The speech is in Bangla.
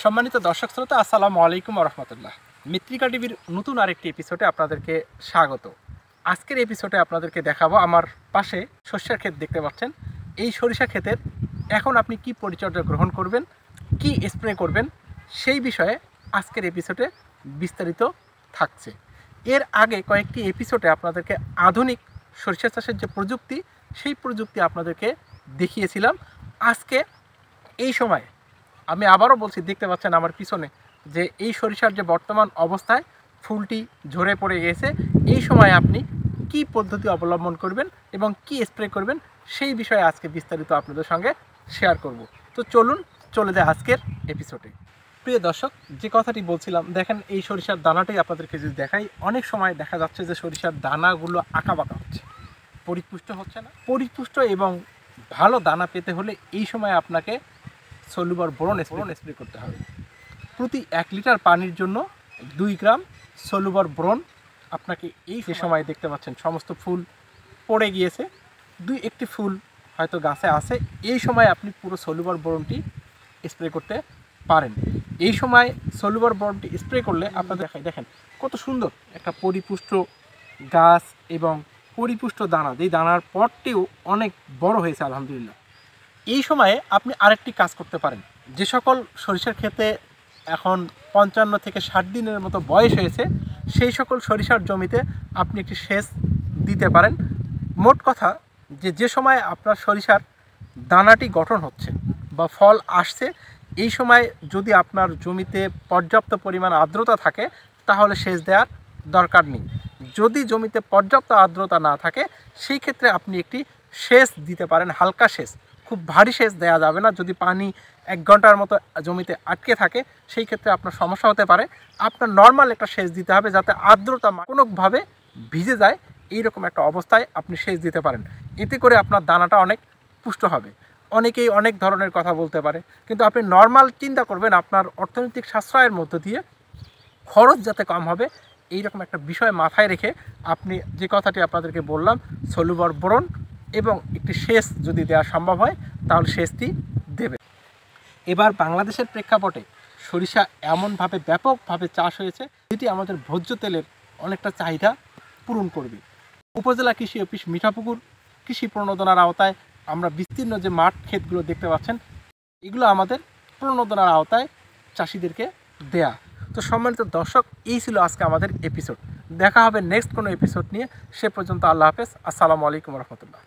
সম্মানিত দর্শক শ্রোতা আসসালামু আলাইকুম রহমতুল্লাহ মিত্রিকা টিভির নতুন আরেকটি এপিসোডে আপনাদেরকে স্বাগত আজকের এপিসোডে আপনাদেরকে দেখাবো আমার পাশে সরিষার ক্ষেত দেখতে পাচ্ছেন এই সরিষা ক্ষেতের এখন আপনি কি পরিচর্যা গ্রহণ করবেন কি স্প্রে করবেন সেই বিষয়ে আজকের এপিসোডে বিস্তারিত থাকছে এর আগে কয়েকটি এপিসোডে আপনাদেরকে আধুনিক সরিষা চাষের যে প্রযুক্তি সেই প্রযুক্তি আপনাদেরকে দেখিয়েছিলাম আজকে এই সময় আমি আবারও বলছি দেখতে পাচ্ছেন আমার পিছনে যে এই সরিষার যে বর্তমান অবস্থায় ফুলটি ঝরে পড়ে গেছে এই সময় আপনি কি পদ্ধতি অবলম্বন করবেন এবং কি স্প্রে করবেন সেই বিষয়ে আজকে বিস্তারিত আপনাদের সঙ্গে শেয়ার করব তো চলুন চলে যায় আজকের এপিসোডে প্রিয় দর্শক যে কথাটি বলছিলাম দেখেন এই সরিষার দানাটাই আপনাদেরকে যদি দেখাই অনেক সময় দেখা যাচ্ছে যে সরিষার দানাগুলো আঁকা বাঁকা হচ্ছে পরিপুষ্ট হচ্ছে না পরিপুষ্ট এবং ভালো দানা পেতে হলে এই সময় আপনাকে সলুবার বোরন স্প্রে করতে হবে প্রতি এক লিটার পানির জন্য দুই গ্রাম সলুবার বরণ আপনাকে এই যে সময় দেখতে পাচ্ছেন সমস্ত ফুল পড়ে গিয়েছে দুই একটি ফুল হয়তো গাছে আছে এই সময় আপনি পুরো সলুবার বোরনটি স্প্রে করতে পারেন এই সময় সলুবার বরণটি স্প্রে করলে আপনাদের দেখায় দেখেন কত সুন্দর একটা পরিপুষ্ট গাছ এবং পরিপুষ্ট দানা যেই দানার পরটিও অনেক বড় হয়েছে আলহামদুলিল্লাহ এই সময়ে আপনি আরেকটি কাজ করতে পারেন যে সকল সরিষার ক্ষেতে এখন পঞ্চান্ন থেকে ষাট দিনের মতো বয়স হয়েছে সেই সকল সরিষার জমিতে আপনি একটি সেচ দিতে পারেন মোট কথা যে যে সময় আপনার সরিষার দানাটি গঠন হচ্ছে বা ফল আসছে এই সময় যদি আপনার জমিতে পর্যাপ্ত পরিমাণ আর্দ্রতা থাকে তাহলে সেচ দেওয়ার দরকার নেই যদি জমিতে পর্যাপ্ত আর্দ্রতা না থাকে সেই ক্ষেত্রে আপনি একটি সেচ দিতে পারেন হালকা সেচ খুব ভারী সেচ দেওয়া যাবে না যদি পানি এক ঘন্টার মতো জমিতে আটকে থাকে সেই ক্ষেত্রে আপনার সমস্যা হতে পারে আপনার নর্মাল একটা সেচ দিতে হবে যাতে আর্দ্রতা কোনোভাবে ভিজে যায় এইরকম একটা অবস্থায় আপনি সেচ দিতে পারেন এতে করে আপনার দানাটা অনেক পুষ্ট হবে অনেকেই অনেক ধরনের কথা বলতে পারে কিন্তু আপনি নর্মাল চিন্তা করবেন আপনার অর্থনৈতিক সাশ্রয়ের মধ্য দিয়ে খরচ যাতে কম হবে এইরকম একটা বিষয় মাথায় রেখে আপনি যে কথাটি আপনাদেরকে বললাম সলুবর বরণ এবং একটি সেচ যদি দেওয়া সম্ভব হয় তাহলে সেচটি দেবে এবার বাংলাদেশের প্রেক্ষাপটে সরিষা এমনভাবে ব্যাপকভাবে চাষ হয়েছে যেটি আমাদের ভোজ্য তেলের অনেকটা চাহিদা পূরণ করবে উপজেলা কৃষি অফিস মিঠাপুকুর কৃষি প্রণোদনার আওতায় আমরা বিস্তীর্ণ যে মাঠ ক্ষেতগুলো দেখতে পাচ্ছেন এগুলো আমাদের প্রণোদনার আওতায় চাষিদেরকে দেয়া তো সম্মানিত দর্শক এই ছিল আজকে আমাদের এপিসোড দেখা হবে নেক্সট কোনো এপিসোড নিয়ে সে পর্যন্ত আল্লাহ হাফেজ আসসালামু আলাইকুম রহমতুল্লাহ